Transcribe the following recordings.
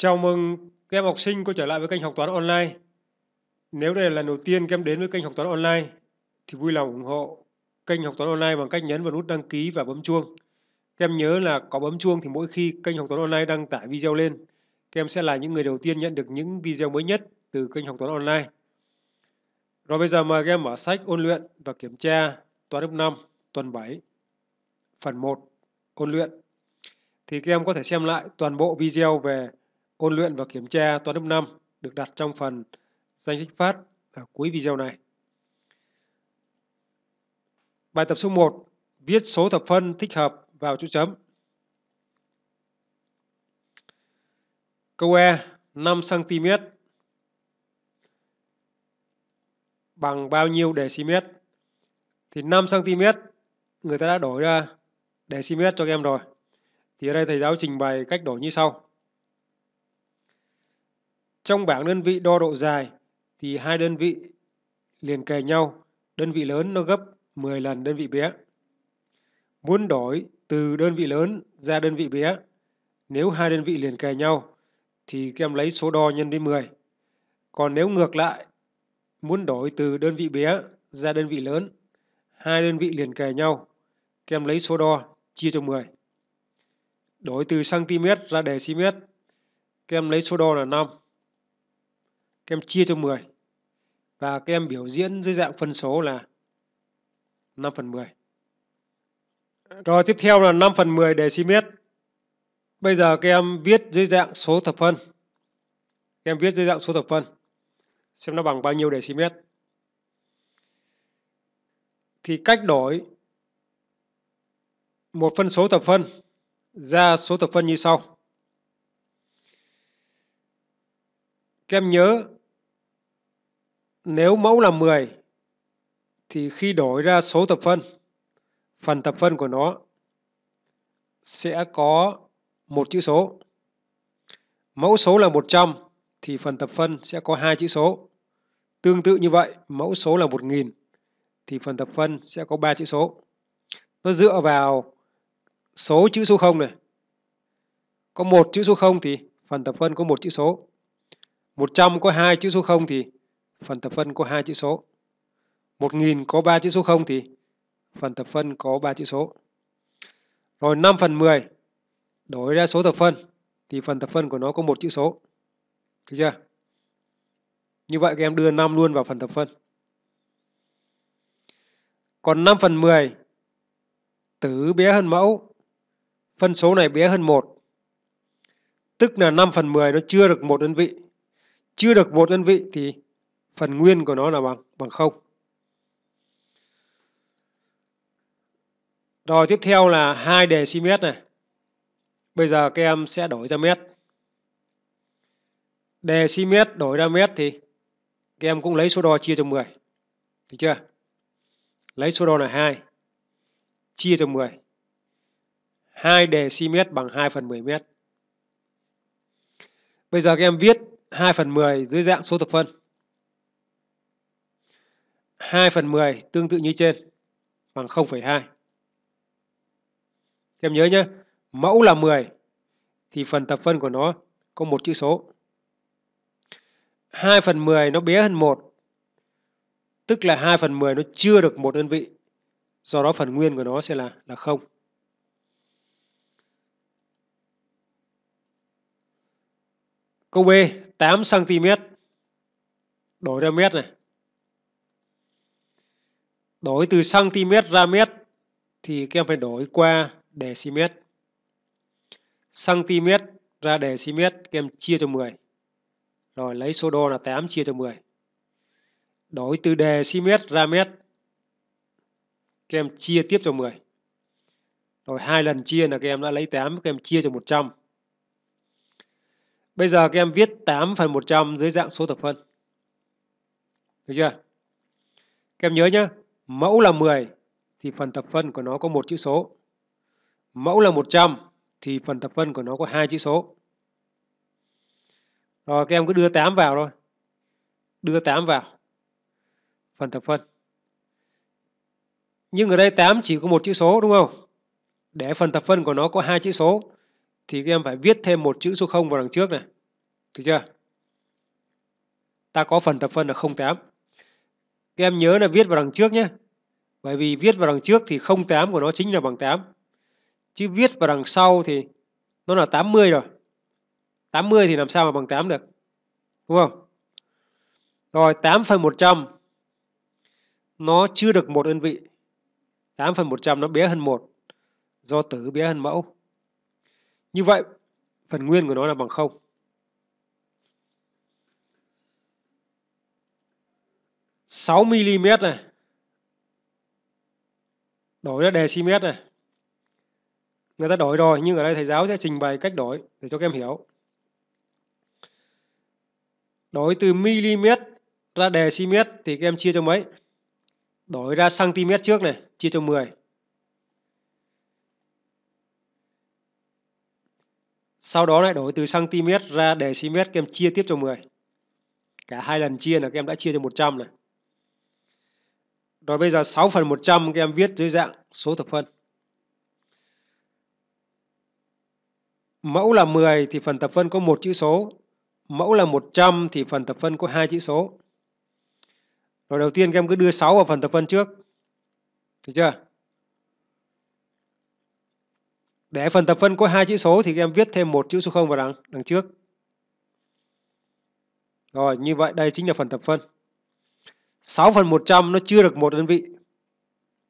Chào mừng các em học sinh quay trở lại với kênh học toán online. Nếu đây là lần đầu tiên các em đến với kênh học toán online thì vui lòng ủng hộ kênh học toán online bằng cách nhấn vào nút đăng ký và bấm chuông. Các em nhớ là có bấm chuông thì mỗi khi kênh học toán online đăng tải video lên, các em sẽ là những người đầu tiên nhận được những video mới nhất từ kênh học toán online. Rồi bây giờ mời các em mở sách ôn luyện và kiểm tra toán lớp 5 tuần 7 phần 1 ôn luyện. Thì các em có thể xem lại toàn bộ video về ôn luyện và kiểm tra toán lớp 5 được đặt trong phần danh sách phát ở cuối video này. Bài tập số 1, viết số thập phân thích hợp vào chỗ chấm. Câu E 5 cm bằng bao nhiêu dm? Thì 5 cm người ta đã đổi ra dm cho các em rồi. Thì ở đây thầy giáo trình bày cách đổi như sau. Trong bảng đơn vị đo độ dài thì hai đơn vị liền kề nhau, đơn vị lớn nó gấp 10 lần đơn vị bé. Muốn đổi từ đơn vị lớn ra đơn vị bé, nếu hai đơn vị liền kề nhau thì các em lấy số đo nhân với 10. Còn nếu ngược lại, muốn đổi từ đơn vị bé ra đơn vị lớn, hai đơn vị liền kề nhau, các em lấy số đo chia cho 10. Đổi từ cm ra decimet, các em lấy số đo là 5 các em chia cho 10 và các em biểu diễn dưới dạng phân số là 5 phần 10. Rồi tiếp theo là 5 phần 10 decimet. Bây giờ các em viết dưới dạng số thập phân. Các em viết dưới dạng số thập phân. Xem nó bằng bao nhiêu decimet. Thì cách đổi một phân số thập phân ra số thập phân như sau. Các em nhớ nếu mẫu là 10 thì khi đổi ra số thập phân, phần thập phân của nó sẽ có một chữ số. Mẫu số là 100 thì phần thập phân sẽ có hai chữ số. Tương tự như vậy, mẫu số là 1000 thì phần thập phân sẽ có ba chữ số. Nó dựa vào số chữ số 0 này. Có một chữ số 0 thì phần thập phân có một chữ số. 100 có hai chữ số 0 thì phần thập phân có hai chữ số. 1000 có 3 chữ số 0 thì phần thập phân có 3 chữ số. Rồi 5 phần 10 đổi ra số thập phân thì phần thập phân của nó có một chữ số. Được chưa? Như vậy các em đưa 5 luôn vào phần thập phân. Còn 5 phần 10 tử bé hơn mẫu. Phân số này bé hơn 1. Tức là 5 phần 10 nó chưa được một đơn vị. Chưa được một đơn vị thì phần nguyên của nó là bằng bằng không rồi tiếp theo là hai đề si mét này bây giờ các em sẽ đổi ra mét đề si mét đổi ra mét thì các em cũng lấy số đo chia cho 10 được chưa lấy số đo là 2 chia cho 10 2 đề si mét bằng 2 phần 10 mét bây giờ các em viết 2 phần 10 dưới dạng số thập phân 2 phần 10 tương tự như trên bằng 0,2. Các em nhớ nhé, mẫu là 10 thì phần tập phân của nó có một chữ số. 2 phần 10 nó bé hơn 1, tức là 2 phần 10 nó chưa được một đơn vị. Do đó phần nguyên của nó sẽ là là 0. Câu B, 8 cm đổi ra mét này. Đổi từ cm ra mét thì các em phải đổi qua dm. Cm ra dm các em chia cho 10. Rồi lấy số đo là 8 chia cho 10. Đổi từ dm ra mét. Các em chia tiếp cho 10. Rồi hai lần chia là các em đã lấy 8, các em chia cho 100. Bây giờ các em viết 8 phần 100 dưới dạng số thập phân. Được chưa? Các em nhớ nhé, mẫu là 10 thì phần thập phân của nó có một chữ số. Mẫu là 100 thì phần thập phân của nó có hai chữ số. Rồi các em cứ đưa 8 vào thôi. Đưa 8 vào. Phần thập phân. Nhưng ở đây 8 chỉ có một chữ số đúng không? Để phần thập phân của nó có hai chữ số thì các em phải viết thêm một chữ số 0 vào đằng trước này. Được chưa? Ta có phần thập phân là 08. Các em nhớ là viết vào đằng trước nhé. Bởi vì viết vào đằng trước thì 08 của nó chính là bằng 8. Chứ viết vào đằng sau thì nó là 80 rồi. 80 thì làm sao mà bằng 8 được. Đúng không? Rồi 8 phần 100 nó chưa được một đơn vị. 8 phần 100 nó bé hơn 1 do tử bé hơn mẫu. Như vậy phần nguyên của nó là bằng 0. 6mm này đổi ra dm này người ta đổi rồi nhưng ở đây thầy giáo sẽ trình bày cách đổi để cho các em hiểu đổi từ mm ra dm thì các em chia cho mấy đổi ra cm trước này chia cho 10 sau đó lại đổi từ cm ra dm các em chia tiếp cho 10 cả hai lần chia là các em đã chia cho 100 này rồi bây giờ 6 phần 100 các em viết dưới dạng số thập phân. Mẫu là 10 thì phần thập phân có một chữ số. Mẫu là 100 thì phần thập phân có hai chữ số. Rồi đầu tiên các em cứ đưa 6 vào phần thập phân trước. Được chưa? Để phần thập phân có hai chữ số thì các em viết thêm một chữ số 0 vào đằng, đằng trước. Rồi, như vậy đây chính là phần thập phân. 6 phần 100 nó chưa được một đơn vị.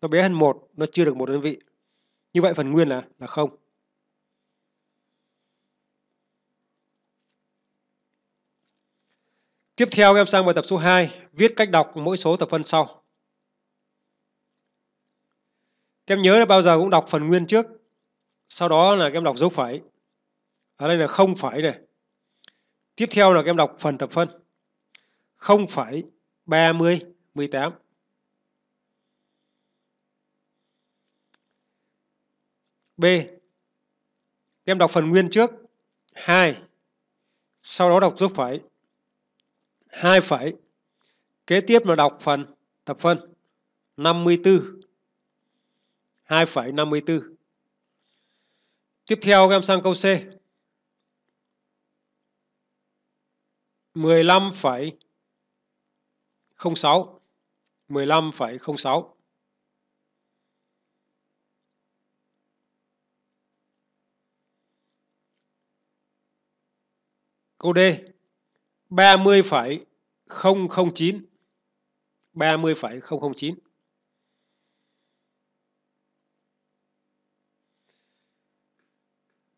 Nó bé hơn 1, nó chưa được một đơn vị. Như vậy phần nguyên là là không. Tiếp theo em sang bài tập số 2, viết cách đọc mỗi số thập phân sau. Các em nhớ là bao giờ cũng đọc phần nguyên trước, sau đó là các em đọc dấu phẩy. Ở đây là không phẩy này. Tiếp theo là các em đọc phần thập phân. Không phẩy 30, 18. B. em đọc phần nguyên trước. 2. Sau đó đọc dấu phẩy. 2 phẩy. Kế tiếp là đọc phần tập phân 54. 2,54. Tiếp theo em sang câu C. phẩy 06 15,06 Câu D 30,009 30,009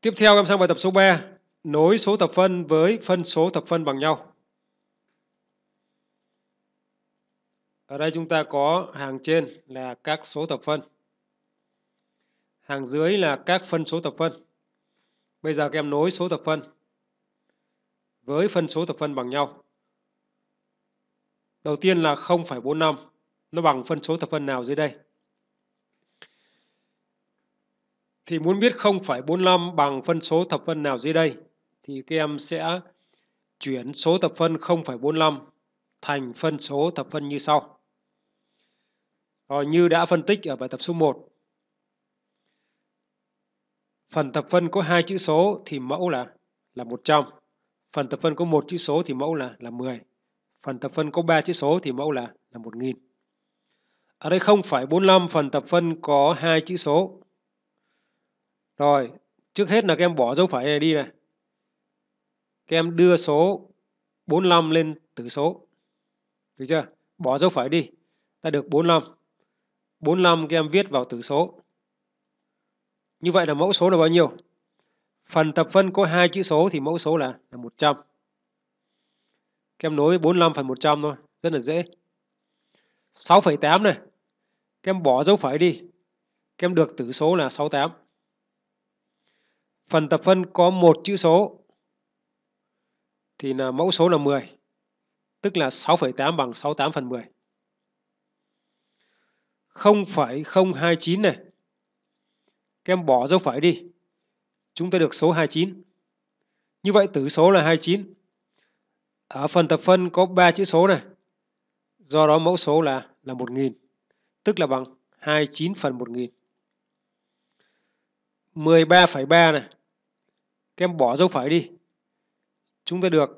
Tiếp theo em sang bài tập số 3 Nối số thập phân với phân số thập phân bằng nhau Ở đây chúng ta có hàng trên là các số thập phân. Hàng dưới là các phân số thập phân. Bây giờ các em nối số thập phân với phân số thập phân bằng nhau. Đầu tiên là 0,45, nó bằng phân số thập phân nào dưới đây? Thì muốn biết 0,45 bằng phân số thập phân nào dưới đây thì các em sẽ chuyển số thập phân 0,45 thành phân số thập phân như sau. Rồi, như đã phân tích ở bài tập số 1. Phần thập phân có hai chữ số thì mẫu là là 100. Phần thập phân có một chữ số thì mẫu là là 10. Phần thập phân có 3 chữ số thì mẫu là là 1000. Ở đây 0,45 phần thập phân có hai chữ số. Rồi, trước hết là các em bỏ dấu phẩy này đi này. Các em đưa số 45 lên tử số. Được chưa? Bỏ dấu phẩy đi. Ta được 45. 45 các em viết vào tử số. Như vậy là mẫu số là bao nhiêu? Phần thập phân có hai chữ số thì mẫu số là, là 100. Các em nối 45 phần 100 thôi, rất là dễ. 6,8 này. Các em bỏ dấu phẩy đi. Các em được tử số là 68. Phần tập phân có một chữ số thì là mẫu số là 10. Tức là 6,8 bằng 68 phần 10. 0,029 này. Các em bỏ dấu phẩy đi. Chúng ta được số 29. Như vậy tử số là 29. Ở phần tập phân có 3 chữ số này. Do đó mẫu số là là 1000, tức là bằng 29 phần 1000. 13,3 này. Các em bỏ dấu phẩy đi. Chúng ta được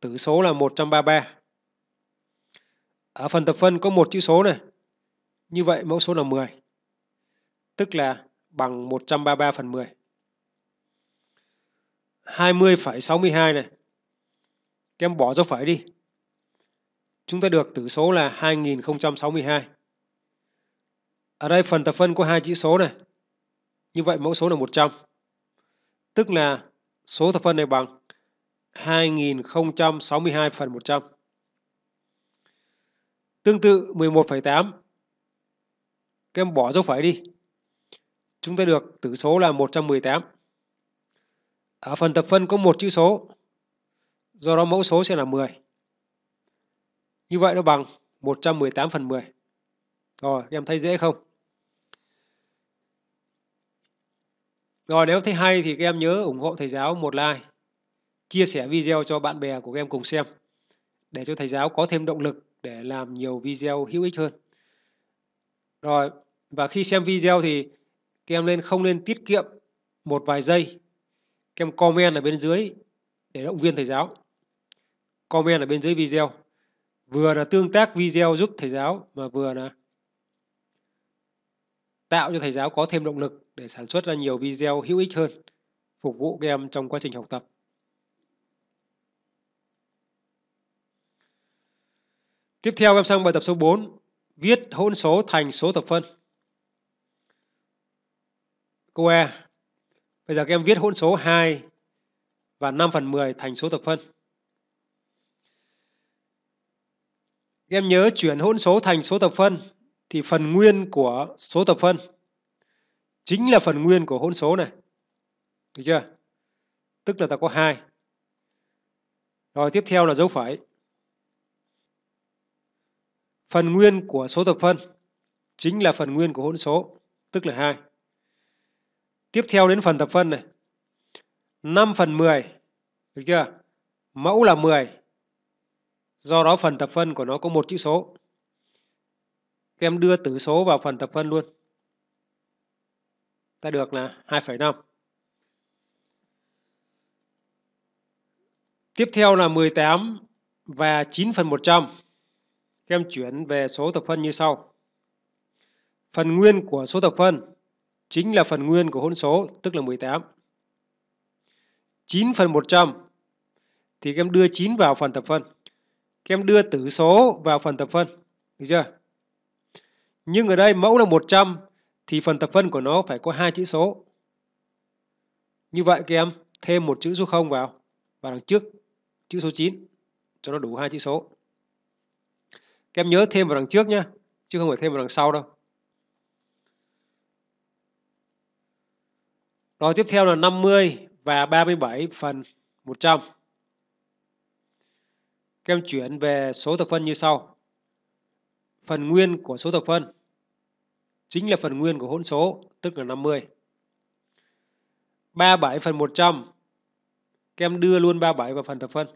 tử số là 133. Ở phần tập phân có một chữ số này. Như vậy mẫu số là 10, tức là bằng 133 phần 10. 20,62 này. kem bỏ dấu phẩy đi. Chúng ta được tử số là 2062. Ở đây phần tập phân có hai chữ số này. Như vậy mẫu số là 100. Tức là số thập phân này bằng 2062 phần 100. Tương tự 11,8 các em bỏ dấu phẩy đi. Chúng ta được tử số là 118. Ở phần tập phân có một chữ số. Do đó mẫu số sẽ là 10. Như vậy nó bằng 118 phần 10. Rồi, em thấy dễ không? Rồi, nếu thấy hay thì các em nhớ ủng hộ thầy giáo một like. Chia sẻ video cho bạn bè của các em cùng xem. Để cho thầy giáo có thêm động lực để làm nhiều video hữu ích hơn. Rồi, và khi xem video thì các em nên không nên tiết kiệm một vài giây. Các em comment ở bên dưới để động viên thầy giáo. Comment ở bên dưới video. Vừa là tương tác video giúp thầy giáo mà vừa là tạo cho thầy giáo có thêm động lực để sản xuất ra nhiều video hữu ích hơn phục vụ các em trong quá trình học tập. Tiếp theo em sang bài tập số 4 viết hỗn số thành số thập phân. Câu E. Bây giờ các em viết hỗn số 2 và 5 phần 10 thành số thập phân. Các em nhớ chuyển hỗn số thành số thập phân thì phần nguyên của số thập phân chính là phần nguyên của hỗn số này. Được chưa? Tức là ta có 2. Rồi tiếp theo là dấu phẩy. Phần nguyên của số thập phân chính là phần nguyên của hỗn số, tức là 2. Tiếp theo đến phần thập phân này. 5 phần 10, được chưa? Mẫu là 10. Do đó phần thập phân của nó có một chữ số. Các em đưa tử số vào phần thập phân luôn. Ta được là 2,5. Tiếp theo là 18 và 9 phần 100. Các em chuyển về số thập phân như sau. Phần nguyên của số thập phân chính là phần nguyên của hỗn số, tức là 18. 9 phần 100 thì các em đưa 9 vào phần thập phân. Các em đưa tử số vào phần thập phân. Được chưa? Nhưng ở đây mẫu là 100 thì phần thập phân của nó phải có hai chữ số. Như vậy các em thêm một chữ số 0 vào và đằng trước chữ số 9 cho nó đủ hai chữ số em nhớ thêm vào đằng trước nhé, chứ không phải thêm vào đằng sau đâu. Rồi tiếp theo là 50 và 37 phần 100. Các em chuyển về số thập phân như sau. Phần nguyên của số thập phân chính là phần nguyên của hỗn số, tức là 50. 37 phần 100 các em đưa luôn 37 vào phần thập phân.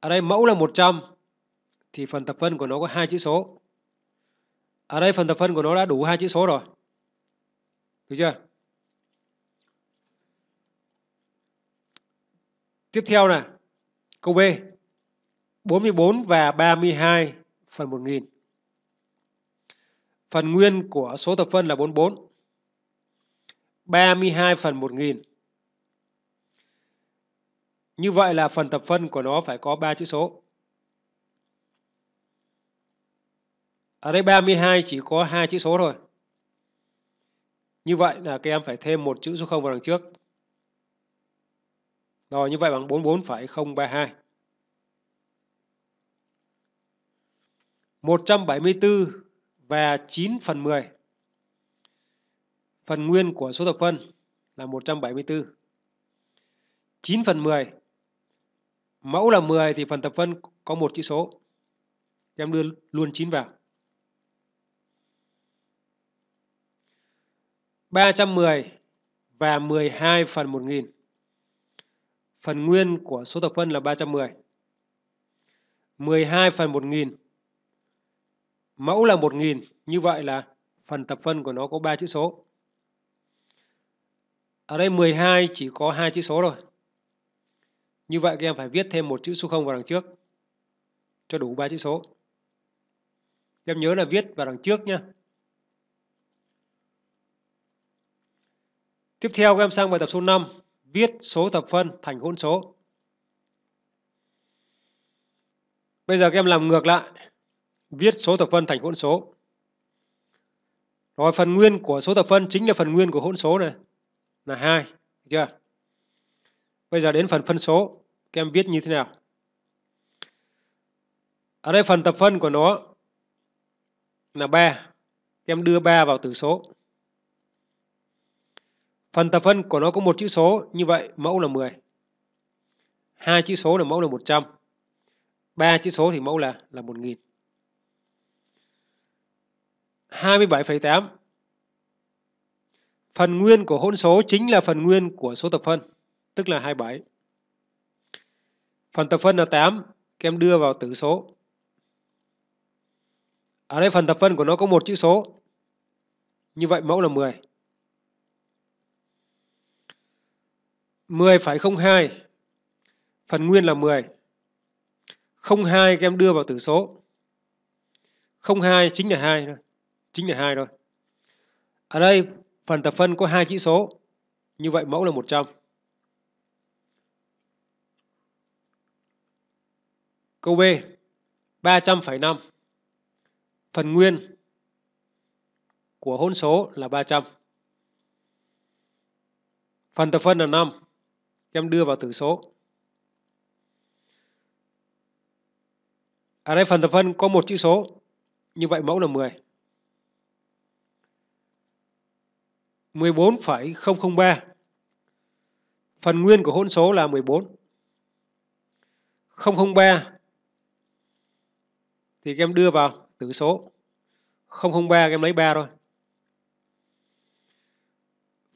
Ở đây mẫu là 100 thì phần thập phân của nó có hai chữ số. Ở à đây phần thập phân của nó đã đủ hai chữ số rồi. Được chưa? Tiếp theo là câu B. 44 và 32 phần 1000. Phần nguyên của số thập phân là 44. 32 phần 1000. Như vậy là phần thập phân của nó phải có 3 chữ số. Ở đây 32 chỉ có hai chữ số thôi. Như vậy là các em phải thêm một chữ số 0 vào đằng trước. Rồi như vậy bằng 44,032. 174 và 9 phần 10. Phần nguyên của số thập phân là 174. 9 phần 10. Mẫu là 10 thì phần thập phân có một chữ số. Em đưa luôn 9 vào. 310 và 12 phần 1000. Phần nguyên của số thập phân là 310. 12 phần 1000. Mẫu là 1000, như vậy là phần thập phân của nó có 3 chữ số. Ở đây 12 chỉ có hai chữ số rồi. Như vậy các em phải viết thêm một chữ số 0 vào đằng trước cho đủ ba chữ số. Các em nhớ là viết vào đằng trước nhé. Tiếp theo các em sang bài tập số 5, viết số thập phân thành hỗn số. Bây giờ các em làm ngược lại, viết số thập phân thành hỗn số. Rồi phần nguyên của số thập phân chính là phần nguyên của hỗn số này, là 2, chưa? Bây giờ đến phần phân số, các em viết như thế nào? Ở đây phần thập phân của nó là 3, các em đưa 3 vào tử số. Phần tập phân của nó có một chữ số, như vậy mẫu là 10. Hai chữ số là mẫu là 100. Ba chữ số thì mẫu là là 1000. 27,8 Phần nguyên của hỗn số chính là phần nguyên của số tập phân, tức là 27. Phần tập phân là 8, các em đưa vào tử số. Ở đây phần tập phân của nó có một chữ số. Như vậy mẫu là 10. 10,02 phần nguyên là 10 02 các em đưa vào tử số 02 chính là 2 thôi chính là 2 thôi ở đây phần tập phân có hai chữ số như vậy mẫu là 100 câu B 300,5 phần nguyên của hỗn số là 300 phần tập phân là 5 em đưa vào tử số. Ở đây phần thập phân có một chữ số. Như vậy mẫu là 10. 14,003. Phần nguyên của hỗn số là 14. 003 thì em đưa vào tử số. 003 các em lấy 3 thôi.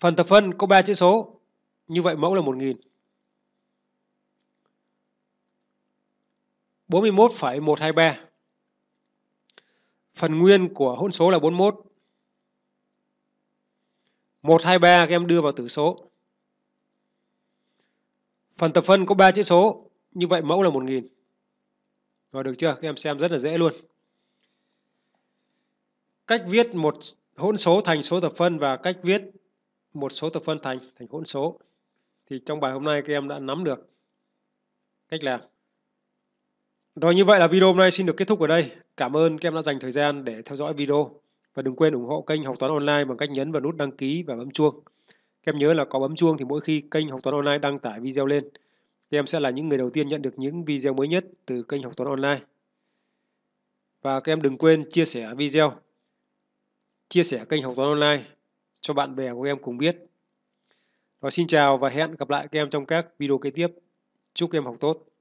Phần thập phân có 3 chữ số như vậy mẫu là 1000. 41,123. Phần nguyên của hỗn số là 41. 123 các em đưa vào tử số. Phần tập phân có 3 chữ số, như vậy mẫu là 1000. Rồi được chưa? Các em xem rất là dễ luôn. Cách viết một hỗn số thành số tập phân và cách viết một số tập phân thành thành hỗn số thì trong bài hôm nay các em đã nắm được cách làm. Rồi như vậy là video hôm nay xin được kết thúc ở đây. Cảm ơn các em đã dành thời gian để theo dõi video và đừng quên ủng hộ kênh Học toán online bằng cách nhấn vào nút đăng ký và bấm chuông. Các em nhớ là có bấm chuông thì mỗi khi kênh Học toán online đăng tải video lên, các em sẽ là những người đầu tiên nhận được những video mới nhất từ kênh Học toán online. Và các em đừng quên chia sẻ video, chia sẻ kênh Học toán online cho bạn bè của em cùng biết và xin chào và hẹn gặp lại các em trong các video kế tiếp. Chúc em học tốt.